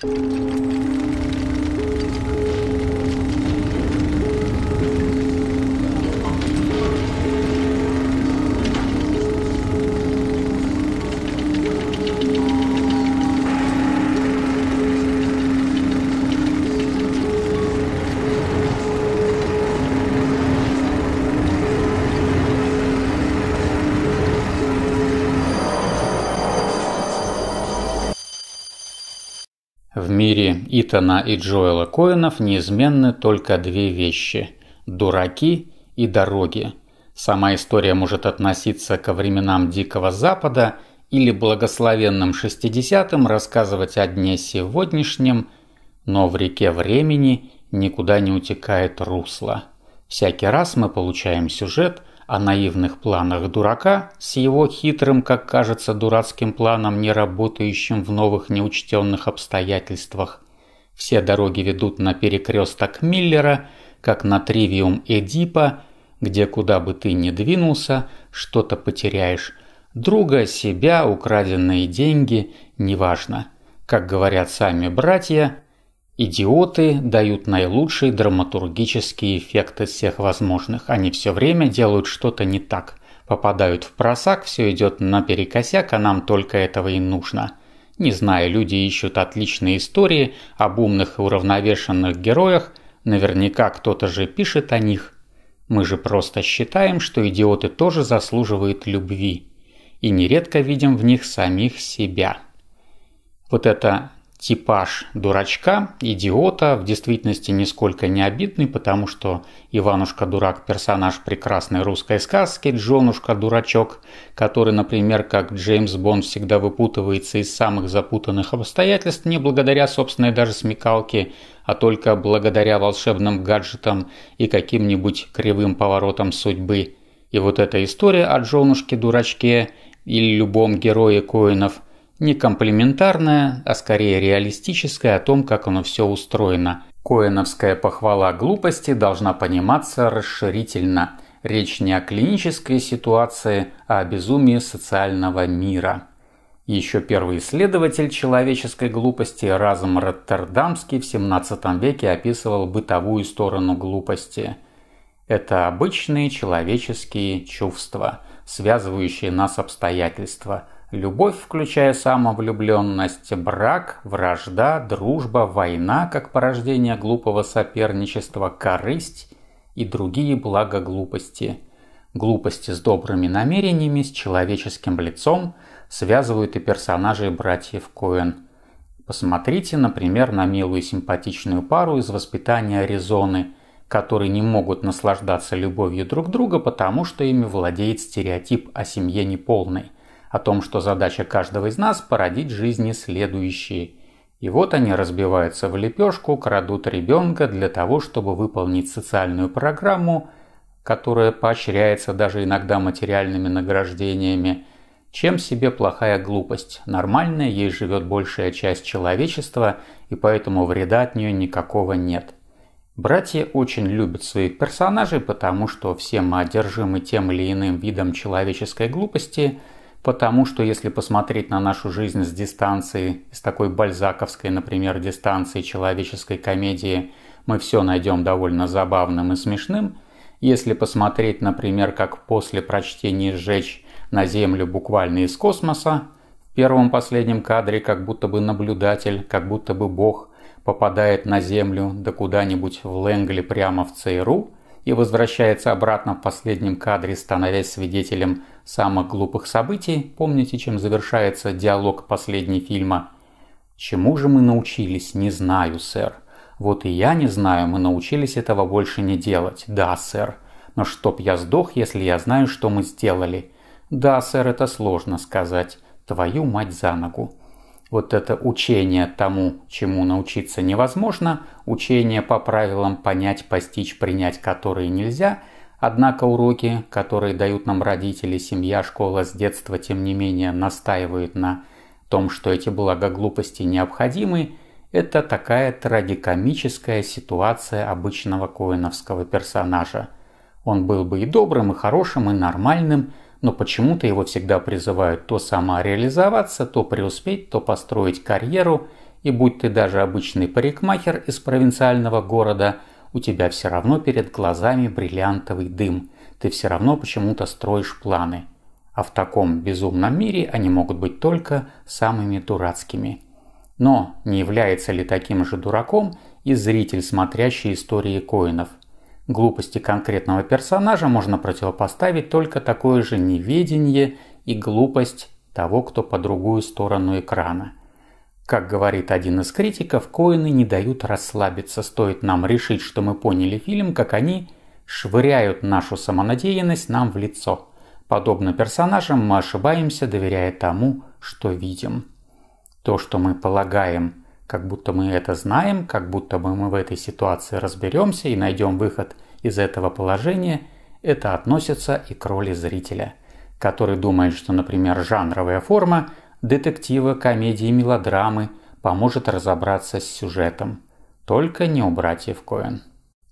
Thank you. Итана и Джоэла Коэнов неизменны только две вещи – дураки и дороги. Сама история может относиться ко временам Дикого Запада или благословенным 60-м, рассказывать о дне сегодняшнем, но в реке времени никуда не утекает русло. Всякий раз мы получаем сюжет о наивных планах дурака с его хитрым, как кажется, дурацким планом, не работающим в новых неучтенных обстоятельствах, все дороги ведут на перекресток Миллера, как на тривиум Эдипа, где куда бы ты ни двинулся, что-то потеряешь. Друга, себя, украденные деньги, неважно. Как говорят сами братья, идиоты дают наилучший драматургический эффект из всех возможных. Они все время делают что-то не так. Попадают в просак, все идет наперекосяк, а нам только этого и нужно. Не знаю, люди ищут отличные истории об умных и уравновешенных героях, наверняка кто-то же пишет о них. Мы же просто считаем, что идиоты тоже заслуживают любви. И нередко видим в них самих себя. Вот это типаж дурачка, идиота, в действительности нисколько не обидный, потому что Иванушка-дурак – персонаж прекрасной русской сказки, Джонушка-дурачок, который, например, как Джеймс Бонд всегда выпутывается из самых запутанных обстоятельств не благодаря собственной даже смекалке, а только благодаря волшебным гаджетам и каким-нибудь кривым поворотам судьбы. И вот эта история о Джонушке-дурачке или любом герое Коинов – не комплиментарное, а скорее реалистическое о том, как оно все устроено. Коэновская похвала глупости должна пониматься расширительно. Речь не о клинической ситуации, а о безумии социального мира. Еще первый исследователь человеческой глупости Разум Роттердамский в 17 веке описывал бытовую сторону глупости. Это обычные человеческие чувства, связывающие нас обстоятельства – Любовь, включая самовлюбленность, брак, вражда, дружба, война, как порождение глупого соперничества, корысть и другие блага глупости. Глупости с добрыми намерениями, с человеческим лицом связывают и персонажей братьев Коэн. Посмотрите, например, на милую симпатичную пару из воспитания Аризоны, которые не могут наслаждаться любовью друг друга, потому что ими владеет стереотип о семье неполной – о том, что задача каждого из нас – породить жизни следующие. И вот они разбиваются в лепешку, крадут ребенка для того, чтобы выполнить социальную программу, которая поощряется даже иногда материальными награждениями. Чем себе плохая глупость? Нормальная, ей живет большая часть человечества, и поэтому вреда от нее никакого нет. Братья очень любят своих персонажей, потому что все мы одержимы тем или иным видом человеческой глупости – Потому что если посмотреть на нашу жизнь с дистанции, с такой бальзаковской, например, дистанции человеческой комедии, мы все найдем довольно забавным и смешным. Если посмотреть, например, как после прочтения «Сжечь» на Землю буквально из космоса, в первом последнем кадре как будто бы наблюдатель, как будто бы бог попадает на Землю, да куда-нибудь в Лэнгли прямо в ЦРУ – и возвращается обратно в последнем кадре, становясь свидетелем самых глупых событий, помните, чем завершается диалог последней фильма. «Чему же мы научились, не знаю, сэр. Вот и я не знаю, мы научились этого больше не делать. Да, сэр. Но чтоб я сдох, если я знаю, что мы сделали. Да, сэр, это сложно сказать. Твою мать за ногу вот это учение тому, чему научиться невозможно, учение по правилам понять, постичь, принять, которые нельзя, однако уроки, которые дают нам родители, семья, школа с детства, тем не менее настаивают на том, что эти блага глупости необходимы, это такая трагикомическая ситуация обычного коиновского персонажа. Он был бы и добрым, и хорошим, и нормальным – но почему-то его всегда призывают то самореализоваться, то преуспеть, то построить карьеру, и будь ты даже обычный парикмахер из провинциального города, у тебя все равно перед глазами бриллиантовый дым, ты все равно почему-то строишь планы. А в таком безумном мире они могут быть только самыми дурацкими. Но не является ли таким же дураком и зритель, смотрящий истории коинов? Глупости конкретного персонажа можно противопоставить только такое же неведение и глупость того, кто по другую сторону экрана. Как говорит один из критиков, коины не дают расслабиться, стоит нам решить, что мы поняли фильм, как они швыряют нашу самонадеянность нам в лицо. Подобно персонажам мы ошибаемся, доверяя тому, что видим. То, что мы полагаем как будто мы это знаем, как будто бы мы в этой ситуации разберемся и найдем выход из этого положения, это относится и к роли зрителя, который думает, что, например, жанровая форма детектива, комедии, мелодрамы поможет разобраться с сюжетом. Только не у братьев Коэн.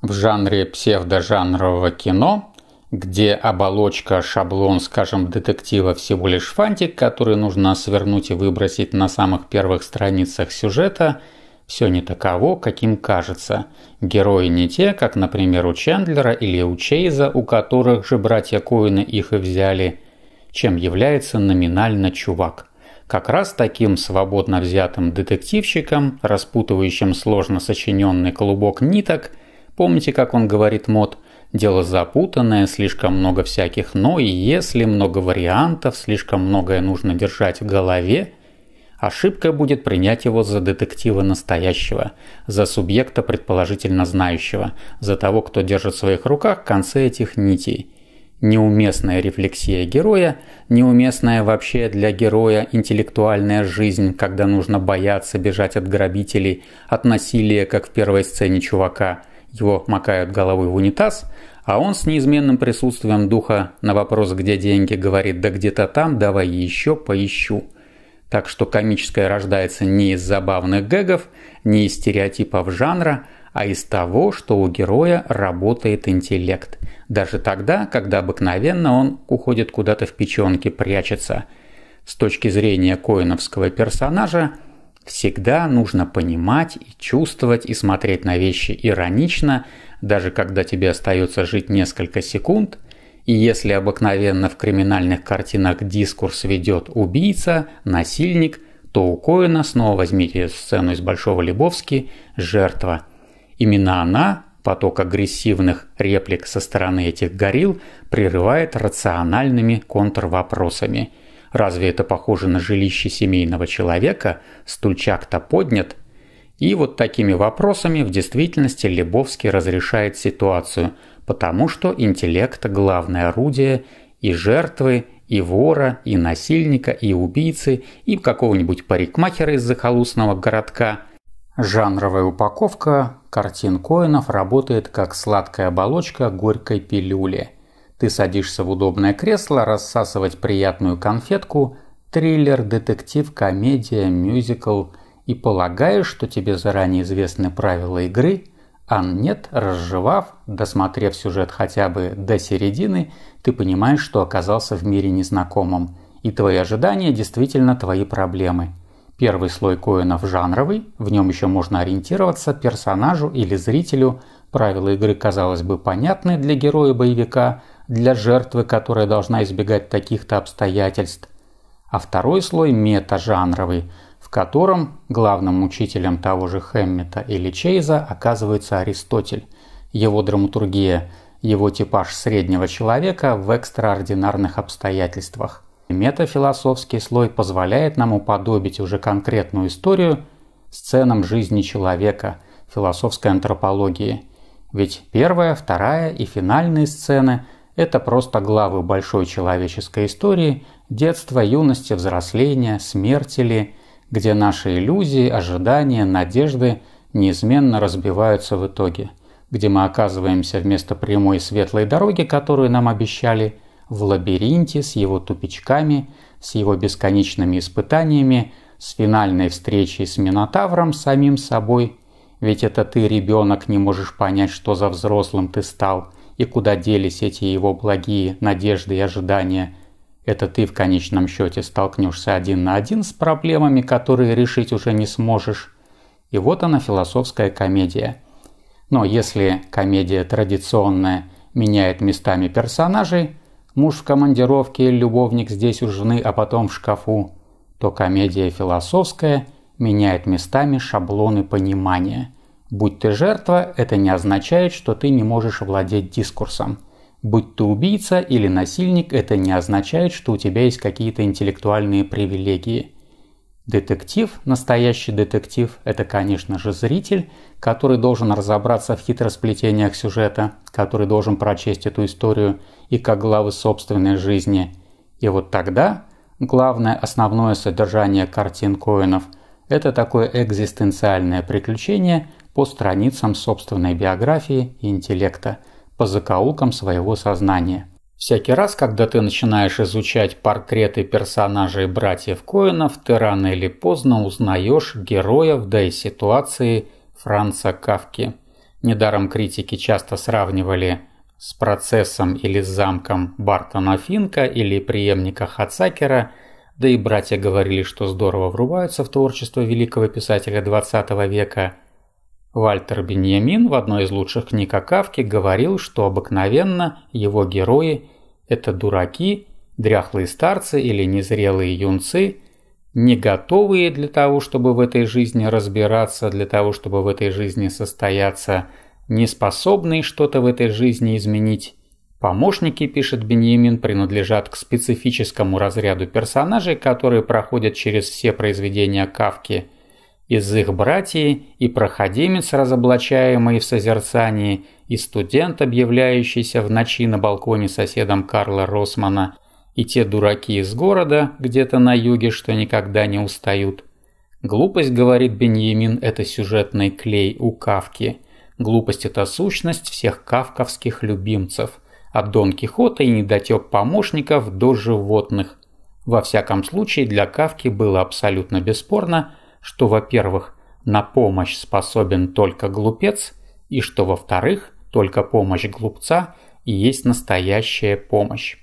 В жанре псевдожанрового кино где оболочка, шаблон, скажем, детектива всего лишь фантик, который нужно свернуть и выбросить на самых первых страницах сюжета, все не таково, каким кажется. Герои не те, как, например, у Чендлера или у Чейза, у которых же братья Коины их и взяли, чем является номинально чувак. Как раз таким свободно взятым детективщиком, распутывающим сложно сочиненный клубок ниток, помните, как он говорит мод? Дело запутанное, слишком много всяких «но» и «если», много вариантов, слишком многое нужно держать в голове. Ошибка будет принять его за детектива настоящего, за субъекта предположительно знающего, за того, кто держит в своих руках концы этих нитей. Неуместная рефлексия героя, неуместная вообще для героя интеллектуальная жизнь, когда нужно бояться бежать от грабителей, от насилия, как в первой сцене «Чувака», его макают головой в унитаз, а он с неизменным присутствием духа на вопрос «где деньги?» говорит «да где-то там, давай еще поищу». Так что комическое рождается не из забавных гэгов, не из стереотипов жанра, а из того, что у героя работает интеллект. Даже тогда, когда обыкновенно он уходит куда-то в печенки, прячется. С точки зрения коиновского персонажа – Всегда нужно понимать и чувствовать и смотреть на вещи иронично, даже когда тебе остается жить несколько секунд. И если обыкновенно в криминальных картинах дискурс ведет убийца, насильник, то у Коина снова возьмите сцену из Большого Лебовски «Жертва». Именно она, поток агрессивных реплик со стороны этих горилл, прерывает рациональными контрвопросами – Разве это похоже на жилище семейного человека? Стульчак-то поднят. И вот такими вопросами в действительности Лебовский разрешает ситуацию, потому что интеллект – главное орудие и жертвы, и вора, и насильника, и убийцы, и какого-нибудь парикмахера из захолустного городка. Жанровая упаковка картин Коинов работает как сладкая оболочка горькой пилюли – ты садишься в удобное кресло, рассасывать приятную конфетку, триллер, детектив, комедия, мюзикл и полагаешь, что тебе заранее известны правила игры, а нет, разжевав, досмотрев сюжет хотя бы до середины, ты понимаешь, что оказался в мире незнакомом, и твои ожидания действительно твои проблемы. Первый слой коинов жанровый, в нем еще можно ориентироваться персонажу или зрителю, правила игры, казалось бы, понятны для героя боевика, для жертвы, которая должна избегать таких-то обстоятельств, а второй слой метажанровый, в котором главным учителем того же Хэммета или Чейза оказывается Аристотель, его драматургия, его типаж среднего человека в экстраординарных обстоятельствах. Метафилософский слой позволяет нам уподобить уже конкретную историю сценам жизни человека, философской антропологии. Ведь первая, вторая и финальные сцены – это просто главы большой человеческой истории, детства, юности, взросления, смерти ли, где наши иллюзии, ожидания, надежды неизменно разбиваются в итоге, где мы оказываемся вместо прямой светлой дороги, которую нам обещали, в лабиринте с его тупичками, с его бесконечными испытаниями, с финальной встречей с Минотавром самим собой, ведь это ты, ребенок, не можешь понять, что за взрослым ты стал – и куда делись эти его благие надежды и ожидания? Это ты в конечном счете столкнешься один на один с проблемами, которые решить уже не сможешь. И вот она философская комедия. Но если комедия традиционная меняет местами персонажей, муж в командировке, любовник здесь у жены, а потом в шкафу, то комедия философская меняет местами шаблоны понимания – Будь ты жертва, это не означает, что ты не можешь владеть дискурсом. Будь ты убийца или насильник, это не означает, что у тебя есть какие-то интеллектуальные привилегии. Детектив, настоящий детектив, это, конечно же, зритель, который должен разобраться в хитросплетениях сюжета, который должен прочесть эту историю и как главы собственной жизни. И вот тогда главное основное содержание картин Коинов – это такое экзистенциальное приключение – по страницам собственной биографии и интеллекта, по закоулкам своего сознания. Всякий раз, когда ты начинаешь изучать портреты персонажей братьев Коинов, ты рано или поздно узнаешь героев, да и ситуации Франца Кавки. Недаром критики часто сравнивали с процессом или с замком Бартона Финка или преемника Хацакера, да и братья говорили, что здорово врубаются в творчество великого писателя 20 века – Вальтер Беньямин в одной из лучших книг о Кавке говорил, что обыкновенно его герои – это дураки, дряхлые старцы или незрелые юнцы, не готовые для того, чтобы в этой жизни разбираться, для того, чтобы в этой жизни состояться, не способные что-то в этой жизни изменить. Помощники, пишет Беньямин, принадлежат к специфическому разряду персонажей, которые проходят через все произведения Кавки – из их братьи и проходимец, разоблачаемый в созерцании, и студент, объявляющийся в ночи на балконе соседом Карла Росмана, и те дураки из города, где-то на юге, что никогда не устают. Глупость, говорит Беньямин, это сюжетный клей у Кавки. Глупость – это сущность всех кавковских любимцев, от Дон Кихота и недотек помощников до животных. Во всяком случае, для Кавки было абсолютно бесспорно – что, во-первых, на помощь способен только глупец, и что, во-вторых, только помощь глупца и есть настоящая помощь.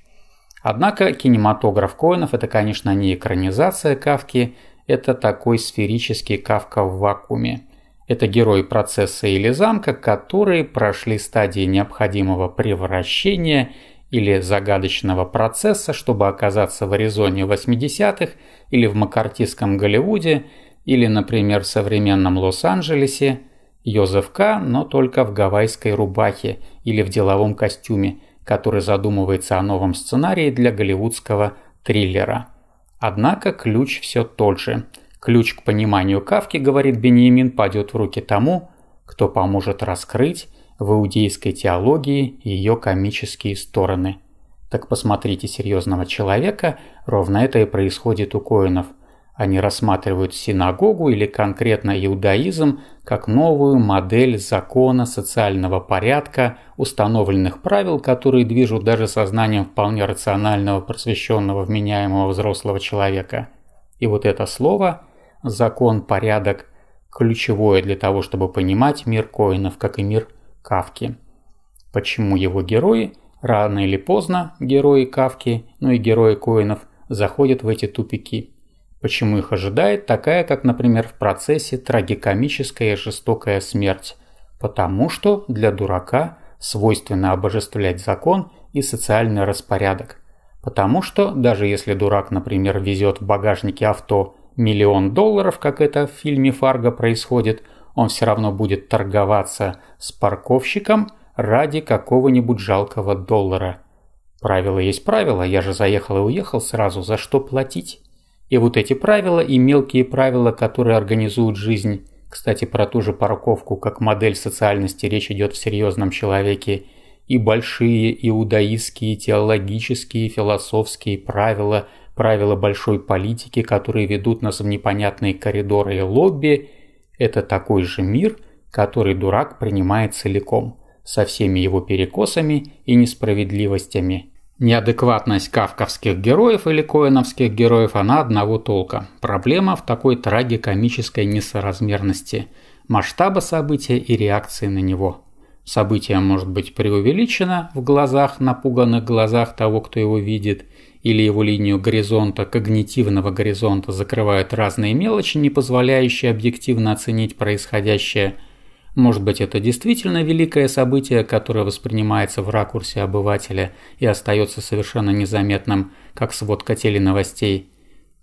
Однако кинематограф Коинов – это, конечно, не экранизация Кавки, это такой сферический Кавка в вакууме. Это герои процесса или замка, которые прошли стадии необходимого превращения или загадочного процесса, чтобы оказаться в Аризоне 80-х или в макартистском Голливуде – или, например, в современном Лос-Анджелесе Йозеф К., но только в гавайской рубахе или в деловом костюме, который задумывается о новом сценарии для голливудского триллера. Однако ключ все тот же. Ключ к пониманию Кавки, говорит Беньямин, падет в руки тому, кто поможет раскрыть в иудейской теологии ее комические стороны. Так посмотрите серьезного человека, ровно это и происходит у коинов – они рассматривают синагогу или конкретно иудаизм как новую модель закона, социального порядка, установленных правил, которые движут даже сознанием вполне рационального, просвещенного, вменяемого взрослого человека. И вот это слово «закон, порядок» ключевое для того, чтобы понимать мир Коинов, как и мир Кавки. Почему его герои, рано или поздно, герои Кавки, ну и герои Коинов, заходят в эти тупики – Почему их ожидает такая, как, например, в процессе трагикомическая и жестокая смерть? Потому что для дурака свойственно обожествлять закон и социальный распорядок. Потому что, даже если дурак, например, везет в багажнике авто миллион долларов, как это в фильме «Фарго» происходит, он все равно будет торговаться с парковщиком ради какого-нибудь жалкого доллара. Правило есть правило, я же заехал и уехал сразу, за что платить? И вот эти правила и мелкие правила, которые организуют жизнь, кстати, про ту же парковку как модель социальности речь идет в серьезном человеке, и большие иудаистские, теологические, философские правила, правила большой политики, которые ведут нас в непонятные коридоры и лобби, это такой же мир, который дурак принимает целиком, со всеми его перекосами и несправедливостями – Неадекватность кавковских героев или коиновских героев, она одного толка. Проблема в такой трагикомической несоразмерности масштаба события и реакции на него. Событие может быть преувеличено в глазах, напуганных глазах того, кто его видит, или его линию горизонта, когнитивного горизонта закрывают разные мелочи, не позволяющие объективно оценить происходящее – может быть, это действительно великое событие, которое воспринимается в ракурсе обывателя и остается совершенно незаметным, как сводка теленовостей.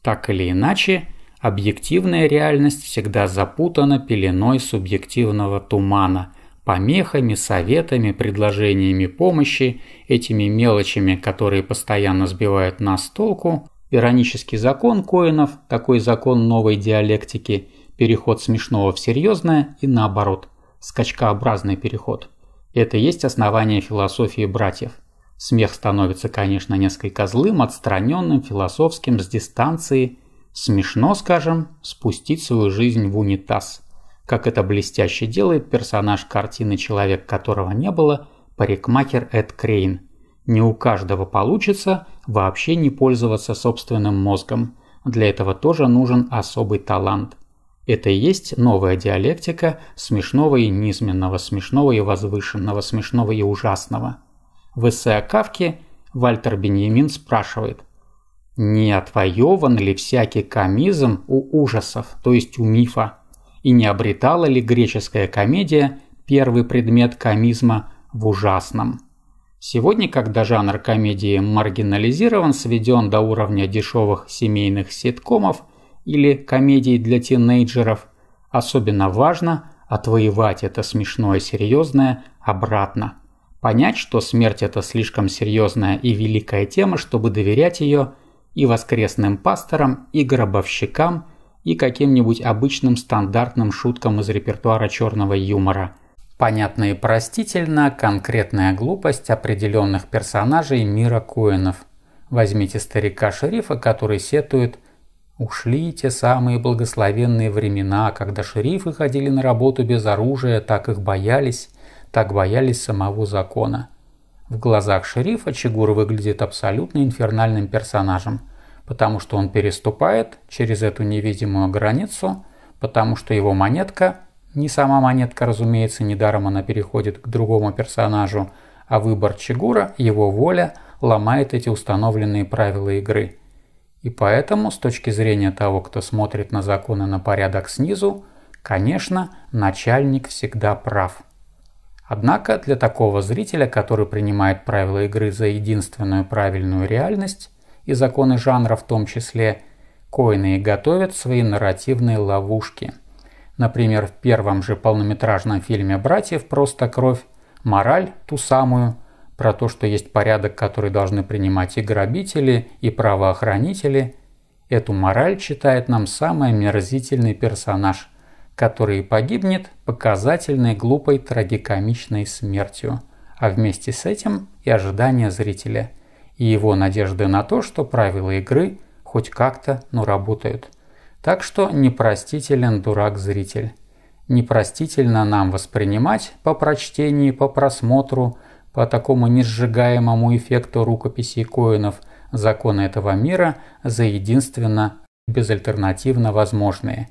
Так или иначе, объективная реальность всегда запутана пеленой субъективного тумана, помехами, советами, предложениями помощи, этими мелочами, которые постоянно сбивают нас с толку, иронический закон Коинов, такой закон новой диалектики, переход смешного в серьезное и наоборот – скачкообразный переход. Это и есть основание философии братьев. Смех становится, конечно, несколько злым, отстраненным, философским, с дистанции. Смешно, скажем, спустить свою жизнь в унитаз. Как это блестяще делает персонаж картины «Человек, которого не было» парикмахер Эд Крейн. Не у каждого получится вообще не пользоваться собственным мозгом. Для этого тоже нужен особый талант – это и есть новая диалектика смешного и низменного, смешного и возвышенного, смешного и ужасного. В эссе о Кавке Вальтер Беньямин спрашивает, не отвоеван ли всякий комизм у ужасов, то есть у мифа, и не обретала ли греческая комедия первый предмет комизма в ужасном. Сегодня, когда жанр комедии маргинализирован, сведен до уровня дешевых семейных ситкомов – или комедий для тинейджеров, особенно важно отвоевать это смешное серьезное обратно. Понять, что смерть – это слишком серьезная и великая тема, чтобы доверять ее и воскресным пасторам, и гробовщикам, и каким-нибудь обычным стандартным шуткам из репертуара черного юмора. Понятно и простительно конкретная глупость определенных персонажей мира Коинов. Возьмите старика-шерифа, который сетует – Ушли те самые благословенные времена, когда шерифы ходили на работу без оружия, так их боялись, так боялись самого закона. В глазах шерифа Чигур выглядит абсолютно инфернальным персонажем, потому что он переступает через эту невидимую границу, потому что его монетка, не сама монетка, разумеется, недаром она переходит к другому персонажу, а выбор Чигура, его воля, ломает эти установленные правила игры – и поэтому, с точки зрения того, кто смотрит на законы на порядок снизу, конечно, начальник всегда прав. Однако для такого зрителя, который принимает правила игры за единственную правильную реальность, и законы жанра в том числе, коины и готовят свои нарративные ловушки. Например, в первом же полнометражном фильме «Братьев. Просто кровь» мораль, ту самую, про то, что есть порядок, который должны принимать и грабители, и правоохранители, эту мораль читает нам самый мерзительный персонаж, который погибнет показательной глупой трагикомичной смертью, а вместе с этим и ожидания зрителя, и его надежды на то, что правила игры хоть как-то, но ну, работают. Так что непростителен дурак-зритель. Непростительно нам воспринимать по прочтении, по просмотру – по такому несжигаемому эффекту рукописей коинов законы этого мира за единственно безальтернативно возможные.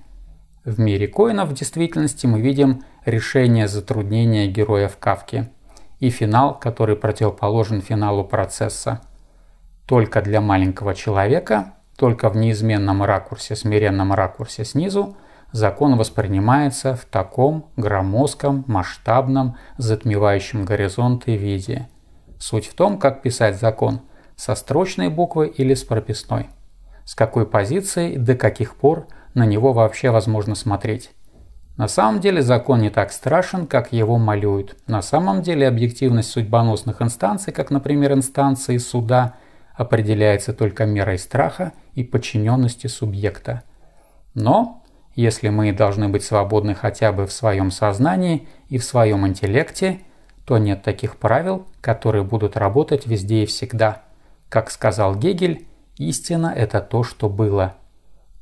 В мире коинов в действительности мы видим решение затруднения героя в кавке и финал, который противоположен финалу процесса. Только для маленького человека, только в неизменном ракурсе, смиренном ракурсе снизу – закон воспринимается в таком громоздком, масштабном, затмевающем горизонты виде. Суть в том, как писать закон – со строчной буквы или с прописной. С какой позиции и до каких пор на него вообще возможно смотреть. На самом деле закон не так страшен, как его малюют. На самом деле объективность судьбоносных инстанций, как, например, инстанции суда, определяется только мерой страха и подчиненности субъекта. Но если мы должны быть свободны хотя бы в своем сознании и в своем интеллекте, то нет таких правил, которые будут работать везде и всегда. Как сказал Гегель, истина – это то, что было.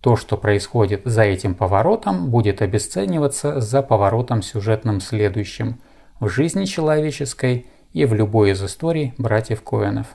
То, что происходит за этим поворотом, будет обесцениваться за поворотом сюжетным следующим в жизни человеческой и в любой из историй братьев Коэнов.